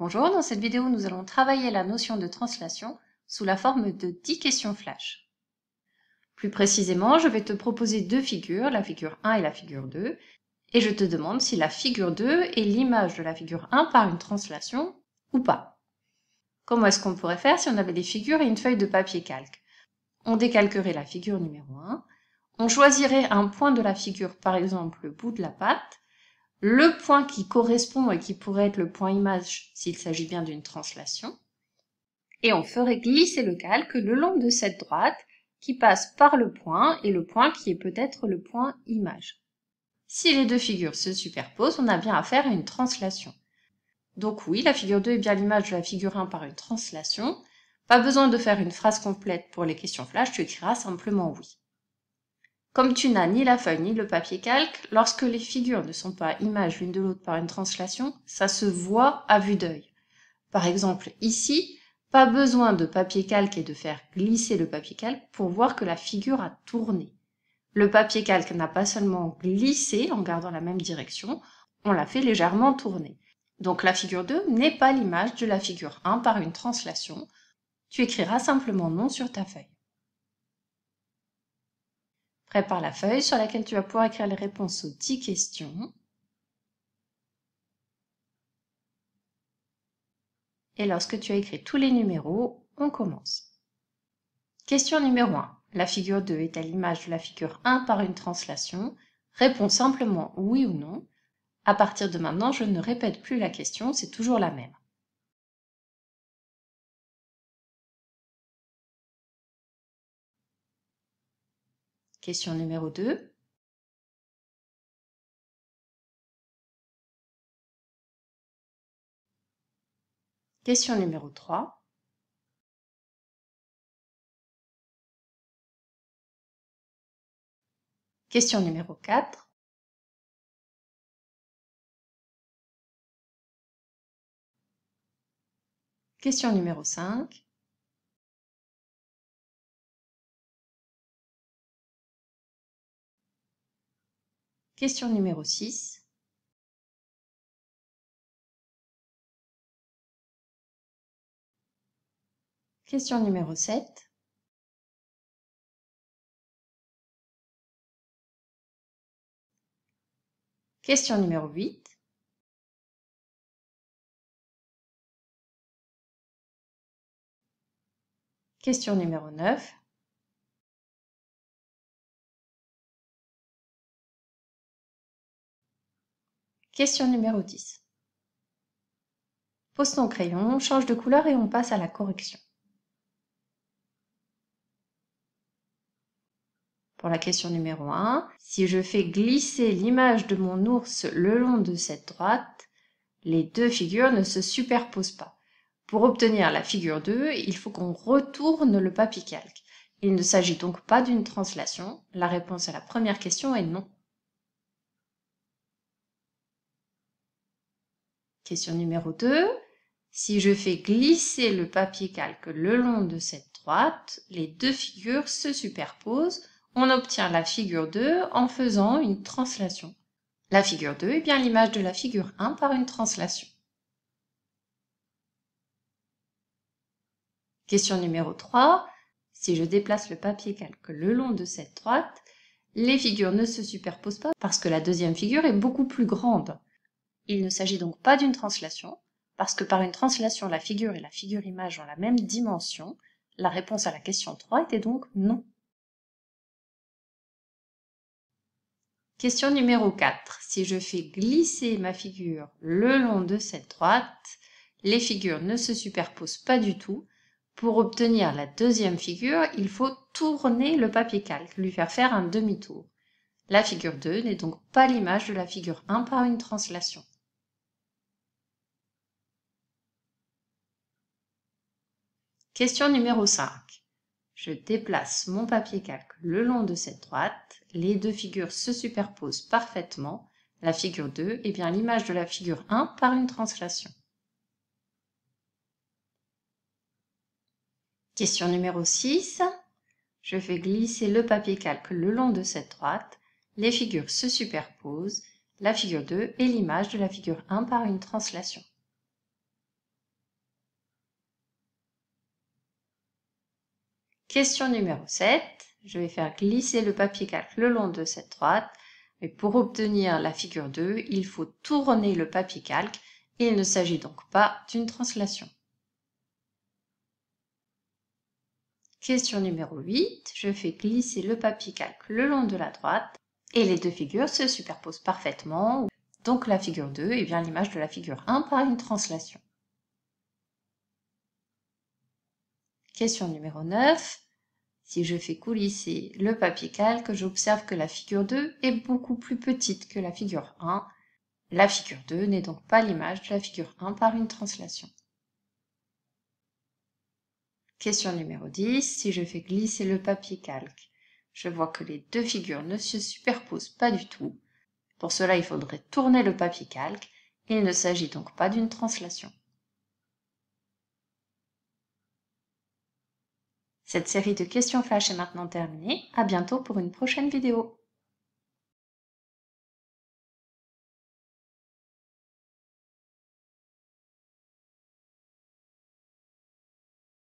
Bonjour, dans cette vidéo nous allons travailler la notion de translation sous la forme de 10 questions flash. Plus précisément, je vais te proposer deux figures, la figure 1 et la figure 2, et je te demande si la figure 2 est l'image de la figure 1 par une translation ou pas. Comment est-ce qu'on pourrait faire si on avait des figures et une feuille de papier calque On décalquerait la figure numéro 1, on choisirait un point de la figure, par exemple le bout de la patte, le point qui correspond et qui pourrait être le point image s'il s'agit bien d'une translation, et on ferait glisser le calque le long de cette droite qui passe par le point et le point qui est peut-être le point image. Si les deux figures se superposent, on a bien affaire à une translation. Donc oui, la figure 2 est bien l'image de la figure 1 par une translation. Pas besoin de faire une phrase complète pour les questions flash, tu écriras simplement oui. Comme tu n'as ni la feuille ni le papier calque, lorsque les figures ne sont pas images l'une de l'autre par une translation, ça se voit à vue d'œil. Par exemple, ici, pas besoin de papier calque et de faire glisser le papier calque pour voir que la figure a tourné. Le papier calque n'a pas seulement glissé en gardant la même direction, on l'a fait légèrement tourner. Donc la figure 2 n'est pas l'image de la figure 1 par une translation. Tu écriras simplement non sur ta feuille. Prépare la feuille sur laquelle tu vas pouvoir écrire les réponses aux 10 questions. Et lorsque tu as écrit tous les numéros, on commence. Question numéro 1. La figure 2 est à l'image de la figure 1 par une translation. Réponds simplement oui ou non. À partir de maintenant, je ne répète plus la question, c'est toujours la même. question numéro 2. Question numéro 3. Question numéro 4. Question numéro 5. Question numéro 6. Question numéro 7. Question numéro 8. Question numéro 9. Question numéro 10. Pose ton crayon, change de couleur et on passe à la correction. Pour la question numéro 1, si je fais glisser l'image de mon ours le long de cette droite, les deux figures ne se superposent pas. Pour obtenir la figure 2, il faut qu'on retourne le papy calque. Il ne s'agit donc pas d'une translation. La réponse à la première question est non. Question numéro 2. Si je fais glisser le papier calque le long de cette droite, les deux figures se superposent. On obtient la figure 2 en faisant une translation. La figure 2 est bien l'image de la figure 1 par une translation. Question numéro 3. Si je déplace le papier calque le long de cette droite, les figures ne se superposent pas parce que la deuxième figure est beaucoup plus grande. Il ne s'agit donc pas d'une translation, parce que par une translation la figure et la figure-image ont la même dimension. La réponse à la question 3 était donc non. Question numéro 4. Si je fais glisser ma figure le long de cette droite, les figures ne se superposent pas du tout. Pour obtenir la deuxième figure, il faut tourner le papier calque, lui faire faire un demi-tour. La figure 2 n'est donc pas l'image de la figure 1 par une translation. Question numéro 5. Je déplace mon papier calque le long de cette droite. Les deux figures se superposent parfaitement. La figure 2 est bien l'image de la figure 1 par une translation. Question numéro 6. Je fais glisser le papier calque le long de cette droite. Les figures se superposent. La figure 2 est l'image de la figure 1 par une translation. Question numéro 7. Je vais faire glisser le papier calque le long de cette droite. Mais pour obtenir la figure 2, il faut tourner le papier calque il ne s'agit donc pas d'une translation. Question numéro 8. Je fais glisser le papier calque le long de la droite et les deux figures se superposent parfaitement. Donc la figure 2 est bien l'image de la figure 1 par une translation. Question numéro 9. Si je fais coulisser le papier calque, j'observe que la figure 2 est beaucoup plus petite que la figure 1. La figure 2 n'est donc pas l'image de la figure 1 par une translation. Question numéro 10. Si je fais glisser le papier calque, je vois que les deux figures ne se superposent pas du tout. Pour cela, il faudrait tourner le papier calque. Il ne s'agit donc pas d'une translation. Cette série de questions flash est maintenant terminée. À bientôt pour une prochaine vidéo.